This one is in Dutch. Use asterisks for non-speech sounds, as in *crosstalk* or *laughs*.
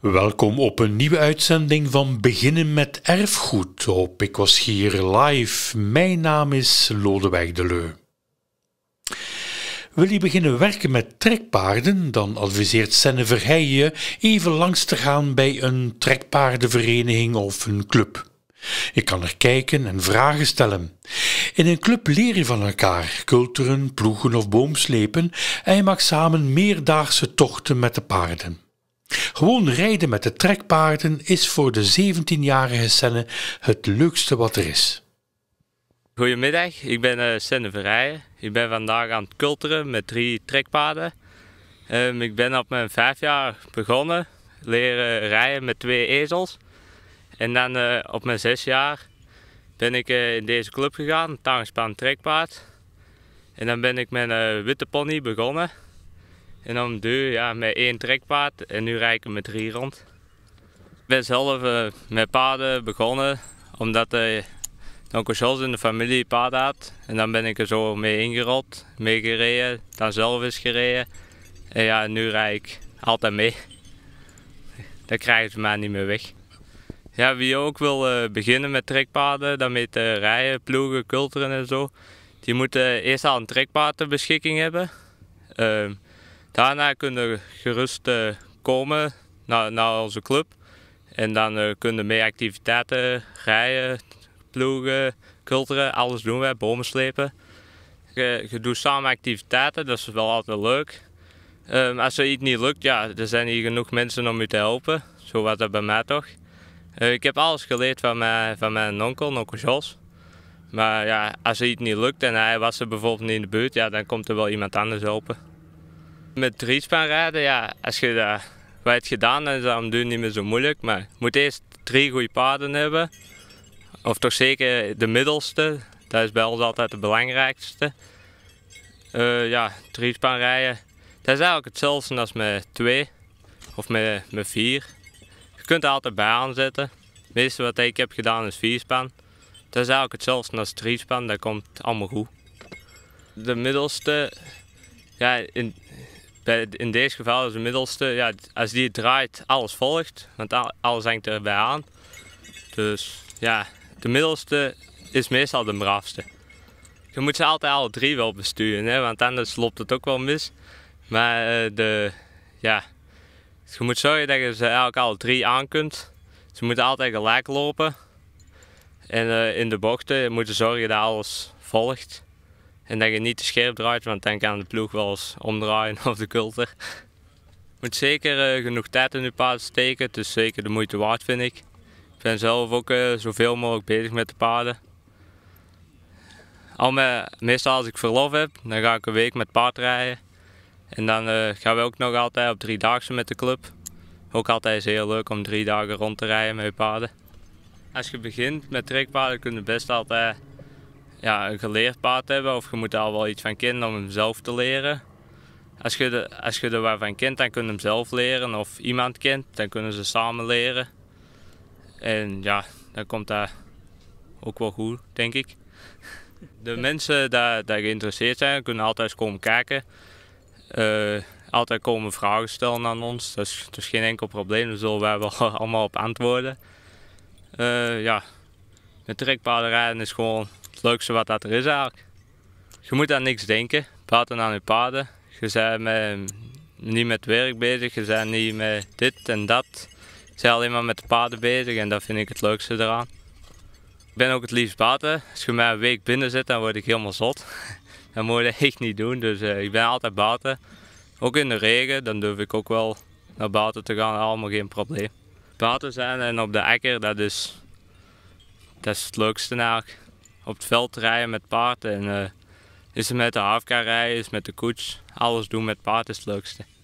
Welkom op een nieuwe uitzending van Beginnen met Erfgoed op Ik Was Hier Live. Mijn naam is Lodewijk Deleu. Wil je beginnen werken met trekpaarden, dan adviseert Senne Verheij je even langs te gaan bij een trekpaardenvereniging of een club. Je kan er kijken en vragen stellen. In een club leer je van elkaar, culturen, ploegen of boomslepen en je maakt samen meerdaagse tochten met de paarden. Gewoon rijden met de trekpaarden is voor de 17-jarige Senne het leukste wat er is. Goedemiddag, ik ben uh, Senne Verrijen. Ik ben vandaag aan het kulteren met drie trekpaarden. Ehm, ik ben op mijn vijf jaar begonnen, leren rijden met twee ezels. En dan eh, op mijn zes jaar ben ik eh, in deze club gegaan, Tangenspan Trekpaard. En dan ben ik met een witte pony begonnen. En dan duur ja, met één trekpaard en nu rij ik met drie rond. Ik ben zelf eh, met paarden begonnen omdat uh, eh, onkel in de familie paarden had. En dan ben ik er zo mee ingerold, mee gereden, dan zelf is gereden. En ja, nu rijd ik altijd mee. Dat krijgen ze mij niet meer weg. Ja, wie ook wil eh, beginnen met trekpaden daarmee te rijden, ploegen, kulteren en zo. Die moeten eerst al een trekpaard ter beschikking hebben. Ehm, Daarna kunnen gerust eh, komen naar, naar onze club. En dan eh, kunnen meer activiteiten, rijden, ploegen, culturen, alles doen wij, bomen slepen. Je, je, doet samen activiteiten, dat is wel altijd leuk. Ehm, als er iets niet lukt, ja, er zijn hier genoeg mensen om je te helpen. Zo was dat bij mij toch. Eh, ik heb alles geleerd van mijn, van mijn onkel, onkel Jos. Maar ja, als er iets niet lukt en hij was er bijvoorbeeld niet in de buurt, ja, dan komt er wel iemand anders helpen. Met span rijden, ja, als je dat wat hebt gedaan is dan doen niet meer zo moeilijk. Maar je moet eerst drie goede paarden hebben. Of toch zeker de middelste. Dat is bij ons altijd de belangrijkste. Uh, ja, drie span rijden. Dat is eigenlijk hetzelfde als met twee. Of met, met vier. Je kunt er altijd bij aanzetten. Het meeste wat ik heb gedaan is span. Dat is eigenlijk hetzelfde als drie span. Dat komt allemaal goed. De middelste. Ja, in, in deze geval is de middelste, ja, als die draait, alles volgt, want alles hangt erbij aan. Dus ja, de middelste is meestal de braafste. Je moet ze altijd alle drie wel besturen, hè, want anders loopt het ook wel mis. Maar eh, de, ja, je moet zorgen dat je ze eigenlijk alle drie aan kunt. Ze moeten altijd gelijk lopen. En eh, in de bochten moet je zorgen dat alles volgt. En dat je niet te scherp draait, want dan aan de ploeg wel eens omdraaien *laughs* of de kulter. Je moet zeker eh, genoeg tijd in je paarden steken. Het is zeker de moeite waard, vind ik. Ik ben zelf ook eh, zoveel mogelijk bezig met de paarden. Al met, meestal als ik verlof heb, dan ga ik een week met paard rijden. En dan eh, gaan we ook nog altijd op drie dagen met de club. Ook altijd is heel leuk om drie dagen rond te rijden met je paarden. Als je begint met trekpaarden kun je best altijd ja, een geleerd paard hebben of je moet daar wel iets van kennen om hem zelf te leren. Als je, de, als je er wat van kind, dan kun je hem zelf leren. Of iemand kent, dan kunnen ze samen leren. En ja, dan komt dat ook wel goed, denk ik. *laughs* De mensen die, die geïnteresseerd zijn, kunnen altijd komen kijken. Eh, altijd komen vragen stellen aan ons. Dat is, geen enkel probleem, daar zullen wij wel *laughs* allemaal op antwoorden. Uh, ja, met trekpaarden rijden is gewoon het leukste wat dat er is eigenlijk. Je moet aan niks denken, Baten aan je paden. Je bent niet met werk bezig, je bent niet met dit en dat. Je bent alleen maar met de paden bezig en dat vind ik het leukste eraan. Ik ben ook het liefst buiten. Als je mij een week binnen zit, dan word ik helemaal zot. *laughs* Dat moet ik echt niet doen, dus eh, ik ben altijd buiten. Ook in de regen, dan durf ik ook wel naar buiten te gaan, allemaal geen probleem. Buiten zijn en op de akker, dat is, dat is het leukste eigenlijk op het veld rijden met paard. En eh, is het met de halfkar rijden, is het met de koets. Alles doen met paard is het leukste.